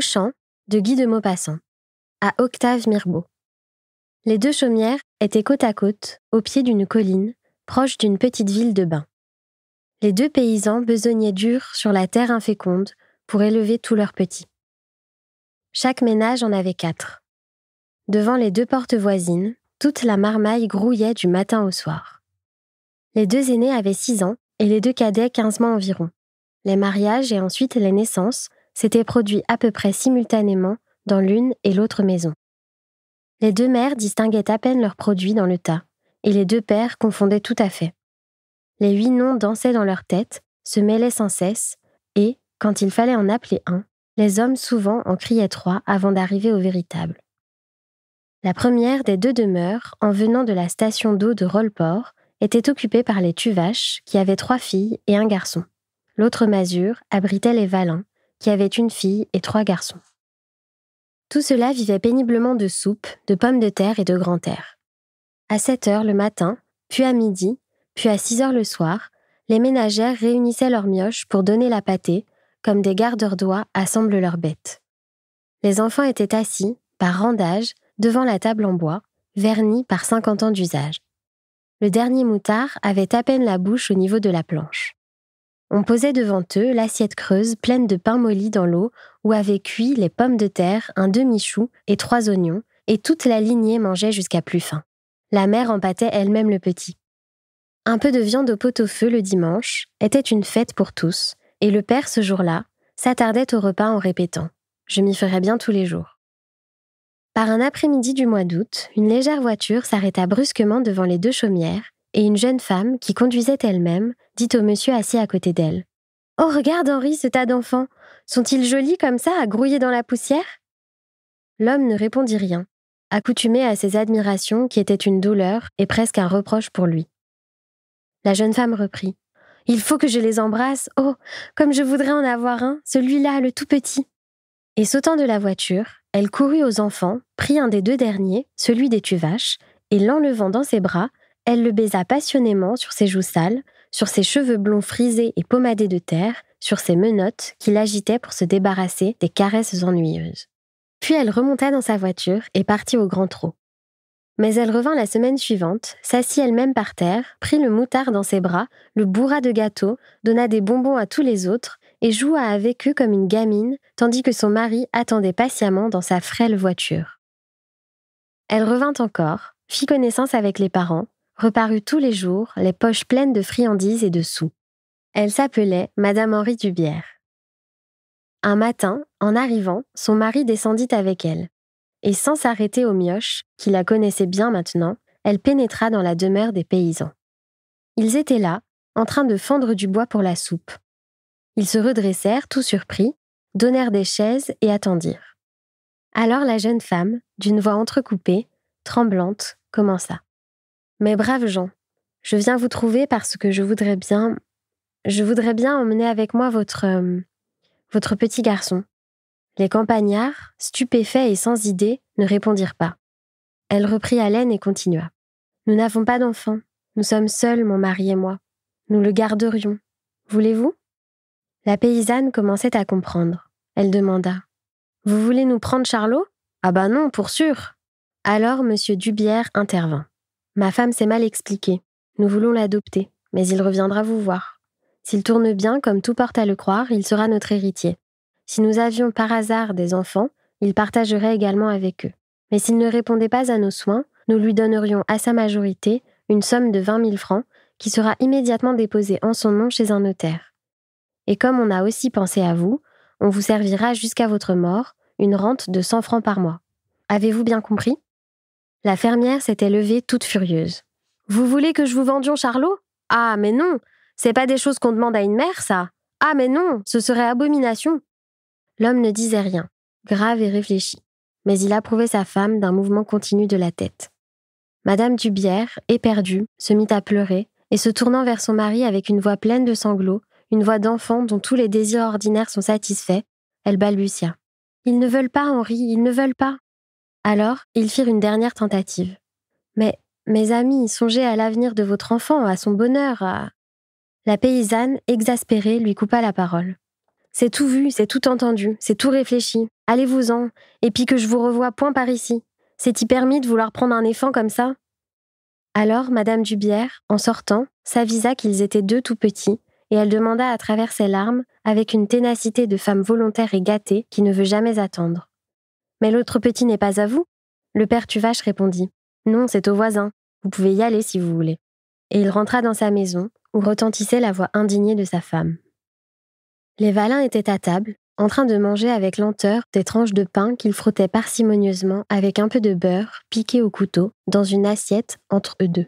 champ de Guy de Maupassant à Octave Mirbeau. Les deux chaumières étaient côte à côte, au pied d'une colline, proche d'une petite ville de Bains. Les deux paysans besognaient dur sur la terre inféconde pour élever tous leurs petits. Chaque ménage en avait quatre. Devant les deux portes voisines, toute la marmaille grouillait du matin au soir. Les deux aînés avaient six ans et les deux cadets quinze mois environ. Les mariages et ensuite les naissances s'étaient produits à peu près simultanément dans l'une et l'autre maison. Les deux mères distinguaient à peine leurs produits dans le tas, et les deux pères confondaient tout à fait. Les huit noms dansaient dans leur tête, se mêlaient sans cesse, et, quand il fallait en appeler un, les hommes souvent en criaient trois avant d'arriver au véritable. La première des deux demeures, en venant de la station d'eau de Rolleport, était occupée par les Tuvaches, qui avaient trois filles et un garçon. L'autre masure abritait les Valins, qui avait une fille et trois garçons. Tout cela vivait péniblement de soupe, de pommes de terre et de grand air. À 7 heures le matin, puis à midi, puis à 6 heures le soir, les ménagères réunissaient leurs mioches pour donner la pâtée, comme des gardeurs d'oies assemblent leurs bêtes. Les enfants étaient assis, par rang d'âge, devant la table en bois, vernie par cinquante ans d'usage. Le dernier moutard avait à peine la bouche au niveau de la planche. On posait devant eux l'assiette creuse pleine de pain molli dans l'eau où avaient cuit les pommes de terre, un demi-chou et trois oignons, et toute la lignée mangeait jusqu'à plus faim. La mère empâtait elle-même le petit. Un peu de viande au pot-au-feu le dimanche était une fête pour tous, et le père, ce jour-là, s'attardait au repas en répétant Je m'y ferai bien tous les jours. Par un après-midi du mois d'août, une légère voiture s'arrêta brusquement devant les deux chaumières et une jeune femme qui conduisait elle-même dit au monsieur assis à côté d'elle Oh, regarde, Henri, ce tas d'enfants Sont-ils jolis comme ça, à grouiller dans la poussière L'homme ne répondit rien, accoutumé à ses admirations qui étaient une douleur et presque un reproche pour lui. La jeune femme reprit Il faut que je les embrasse, oh, comme je voudrais en avoir un, celui-là, le tout petit Et sautant de la voiture, elle courut aux enfants, prit un des deux derniers, celui des tuvaches, et l'enlevant dans ses bras, elle le baisa passionnément sur ses joues sales, sur ses cheveux blonds frisés et pommadés de terre, sur ses menottes qu'il agitait pour se débarrasser des caresses ennuyeuses. Puis elle remonta dans sa voiture et partit au grand trot. Mais elle revint la semaine suivante, s'assit elle-même par terre, prit le moutard dans ses bras, le bourra de gâteau, donna des bonbons à tous les autres et joua avec eux comme une gamine, tandis que son mari attendait patiemment dans sa frêle voiture. Elle revint encore, fit connaissance avec les parents, reparut tous les jours, les poches pleines de friandises et de sous. Elle s'appelait Madame Henri Dubière. Un matin, en arrivant, son mari descendit avec elle. Et sans s'arrêter aux mioches, qui la connaissaient bien maintenant, elle pénétra dans la demeure des paysans. Ils étaient là, en train de fendre du bois pour la soupe. Ils se redressèrent, tout surpris, donnèrent des chaises et attendirent. Alors la jeune femme, d'une voix entrecoupée, tremblante, commença. Mes braves gens, je viens vous trouver parce que je voudrais bien, je voudrais bien emmener avec moi votre, euh, votre petit garçon. Les campagnards, stupéfaits et sans idée, ne répondirent pas. Elle reprit haleine et continua. Nous n'avons pas d'enfant. Nous sommes seuls, mon mari et moi. Nous le garderions. Voulez-vous La paysanne commençait à comprendre. Elle demanda. Vous voulez nous prendre Charlot Ah bah ben non, pour sûr. Alors M. Dubière intervint. Ma femme s'est mal expliquée. Nous voulons l'adopter, mais il reviendra vous voir. S'il tourne bien, comme tout porte à le croire, il sera notre héritier. Si nous avions par hasard des enfants, il partagerait également avec eux. Mais s'il ne répondait pas à nos soins, nous lui donnerions à sa majorité une somme de 20 000 francs qui sera immédiatement déposée en son nom chez un notaire. Et comme on a aussi pensé à vous, on vous servira jusqu'à votre mort une rente de 100 francs par mois. Avez-vous bien compris la fermière s'était levée toute furieuse. Vous voulez que je vous vendions Charlot Ah, mais non C'est pas des choses qu'on demande à une mère, ça Ah, mais non Ce serait abomination L'homme ne disait rien, grave et réfléchi, mais il approuvait sa femme d'un mouvement continu de la tête. Madame Dubière, éperdue, se mit à pleurer et se tournant vers son mari avec une voix pleine de sanglots, une voix d'enfant dont tous les désirs ordinaires sont satisfaits, elle balbutia. Ils ne veulent pas, Henri, ils ne veulent pas. Alors, ils firent une dernière tentative. Mais, mes amis, songez à l'avenir de votre enfant, à son bonheur, à... La paysanne, exaspérée, lui coupa la parole. C'est tout vu, c'est tout entendu, c'est tout réfléchi. Allez-vous-en, et puis que je vous revoie point par ici. C'est-y permis de vouloir prendre un enfant comme ça Alors, Madame Dubière, en sortant, s'avisa qu'ils étaient deux tout petits, et elle demanda à travers ses larmes, avec une ténacité de femme volontaire et gâtée qui ne veut jamais attendre. Mais l'autre petit n'est pas à vous Le père Tuvache répondit Non, c'est au voisin. Vous pouvez y aller si vous voulez. Et il rentra dans sa maison, où retentissait la voix indignée de sa femme. Les Valins étaient à table, en train de manger avec lenteur des tranches de pain qu'ils frottaient parcimonieusement avec un peu de beurre piqué au couteau dans une assiette entre eux deux.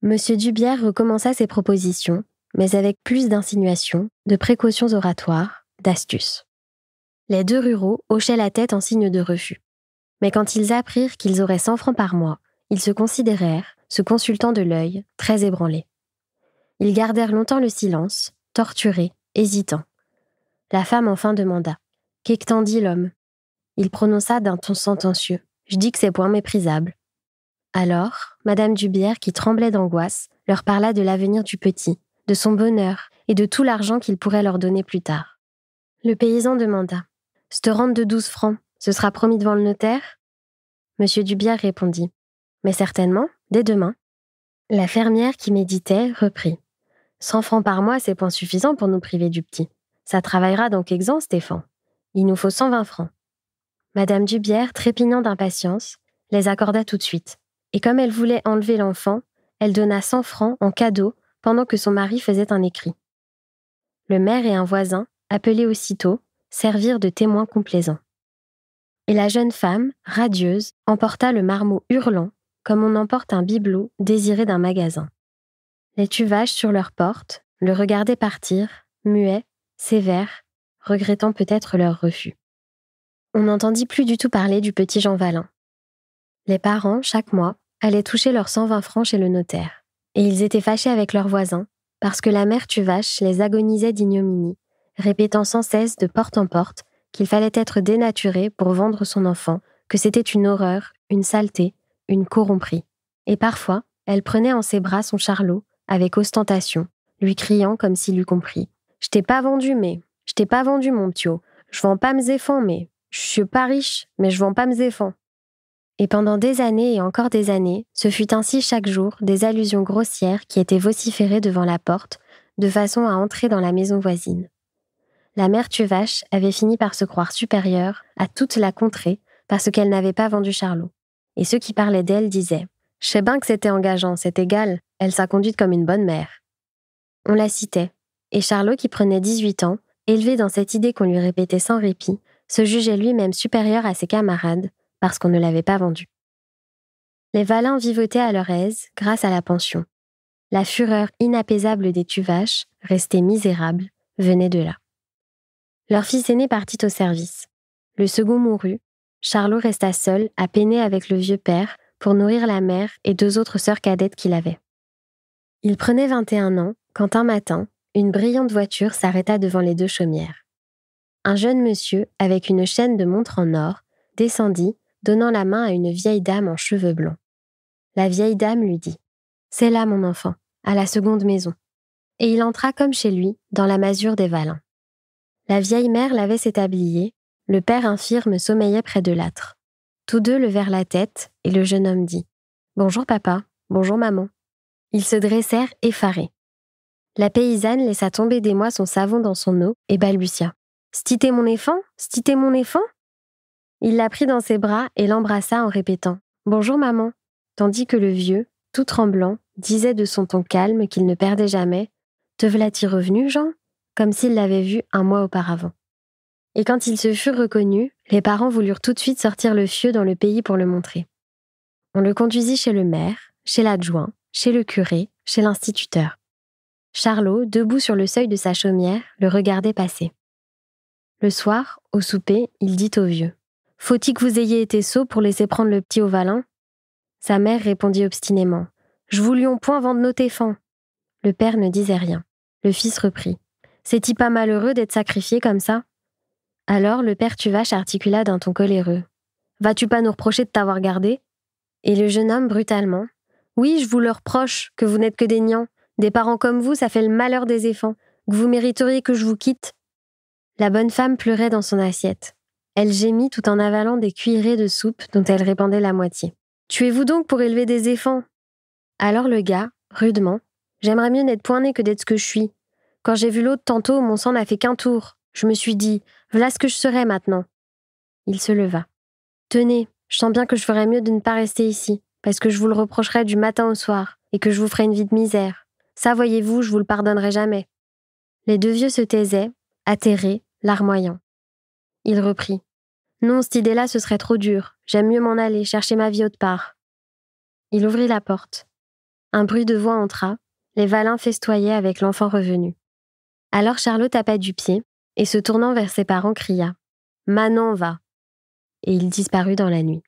Monsieur Dubière recommença ses propositions, mais avec plus d'insinuations, de précautions oratoires, d'astuces les deux ruraux hochaient la tête en signe de refus. Mais quand ils apprirent qu'ils auraient 100 francs par mois, ils se considérèrent, se consultant de l'œil, très ébranlés. Ils gardèrent longtemps le silence, torturés, hésitants. La femme enfin demanda « Qu'est-ce dit l'homme Il prononça d'un ton sentencieux Je dis que c'est point méprisable. Alors, Madame Dubière, qui tremblait d'angoisse, leur parla de l'avenir du petit, de son bonheur et de tout l'argent qu'il pourrait leur donner plus tard. Le paysan demanda te rente de douze francs, ce sera promis devant le notaire Monsieur Dubière répondit Mais certainement, dès demain. La fermière qui méditait reprit Cent francs par mois, c'est point suffisant pour nous priver du petit. Ça travaillera donc exempt, Stéphane. Il nous faut cent vingt francs. Madame Dubière, trépignant d'impatience, les accorda tout de suite. Et comme elle voulait enlever l'enfant, elle donna cent francs en cadeau pendant que son mari faisait un écrit. Le maire et un voisin, appelés aussitôt, servir de témoins complaisant. Et la jeune femme, radieuse, emporta le marmot hurlant, comme on emporte un bibelot désiré d'un magasin. Les tuvaches sur leur porte le regardaient partir, muets, sévères, regrettant peut-être leur refus. On n'entendit plus du tout parler du petit Jean Valin. Les parents, chaque mois, allaient toucher leurs 120 francs chez le notaire. Et ils étaient fâchés avec leurs voisins, parce que la mère Tuvache les agonisait d'ignominie, répétant sans cesse de porte en porte qu'il fallait être dénaturé pour vendre son enfant, que c'était une horreur, une saleté, une corromperie. Et parfois, elle prenait en ses bras son Charlot, avec ostentation, lui criant comme s'il eût compris. Je t'ai pas vendu, mais. Je t'ai pas vendu, mon ptio. Je vends pas mes enfants, mais. Je suis pas riche, mais je vends pas mes enfants. Et pendant des années et encore des années, ce fut ainsi chaque jour des allusions grossières qui étaient vociférées devant la porte, de façon à entrer dans la maison voisine la mère Tuvache avait fini par se croire supérieure à toute la contrée parce qu'elle n'avait pas vendu Charlot. Et ceux qui parlaient d'elle disaient Je sais bien que c'était engageant, c'est égal, elle s'a conduite comme une bonne mère. On la citait, et Charlot, qui prenait 18 ans, élevé dans cette idée qu'on lui répétait sans répit, se jugeait lui-même supérieur à ses camarades parce qu'on ne l'avait pas vendu. Les Valins vivotaient à leur aise grâce à la pension. La fureur inapaisable des Tuvaches, restée misérable, venait de là. Leur fils aîné partit au service. Le second mourut. Charlot resta seul à peiner avec le vieux père pour nourrir la mère et deux autres sœurs cadettes qu'il avait. Il prenait 21 ans quand un matin, une brillante voiture s'arrêta devant les deux chaumières. Un jeune monsieur, avec une chaîne de montre en or, descendit, donnant la main à une vieille dame en cheveux blonds. La vieille dame lui dit C'est là, mon enfant, à la seconde maison. Et il entra comme chez lui, dans la masure des Valins. La vieille mère lavait ses le père infirme sommeillait près de l'âtre. Tous deux levèrent la tête et le jeune homme dit Bonjour papa, bonjour maman. Ils se dressèrent effarés. La paysanne laissa tomber des mois son savon dans son eau et balbutia Stité mon enfant, Stité mon enfant. Il la prit dans ses bras et l'embrassa en répétant Bonjour maman tandis que le vieux, tout tremblant, disait de son ton calme qu'il ne perdait jamais Te v'là-t-il revenu, Jean comme s'il l'avait vu un mois auparavant. Et quand ils se furent reconnus, les parents voulurent tout de suite sortir le fieu dans le pays pour le montrer. On le conduisit chez le maire, chez l'adjoint, chez le curé, chez l'instituteur. Charlot, debout sur le seuil de sa chaumière, le regardait passer. Le soir, au souper, il dit au vieux Faut-il que vous ayez été sot pour laisser prendre le petit au valin Sa mère répondit obstinément Je voulions point vendre nos téfans. Le père ne disait rien. Le fils reprit c'est-il pas malheureux d'être sacrifié comme ça Alors le père Tuvache articula d'un ton coléreux. Vas-tu pas nous reprocher de t'avoir gardé Et le jeune homme brutalement. Oui, je vous le reproche, que vous n'êtes que des niants. Des parents comme vous, ça fait le malheur des enfants, que vous mériteriez que je vous quitte. La bonne femme pleurait dans son assiette. Elle gémit tout en avalant des cuillerées de soupe dont elle répandait la moitié. Tuez-vous donc pour élever des enfants Alors le gars, rudement, J'aimerais mieux n'être point né que d'être ce que je suis, quand j'ai vu l'autre tantôt, mon sang n'a fait qu'un tour. Je me suis dit, voilà ce que je serai maintenant. Il se leva. Tenez, je sens bien que je ferais mieux de ne pas rester ici, parce que je vous le reprocherai du matin au soir, et que je vous ferai une vie de misère. Ça, voyez-vous, je vous le pardonnerai jamais. Les deux vieux se taisaient, atterrés, larmoyants. Il reprit. Non, cette idée-là, ce serait trop dur. J'aime mieux m'en aller, chercher ma vie autre part. Il ouvrit la porte. Un bruit de voix entra, les valins festoyaient avec l'enfant revenu. Alors Charlot tapa du pied et se tournant vers ses parents cria Manon va Et il disparut dans la nuit.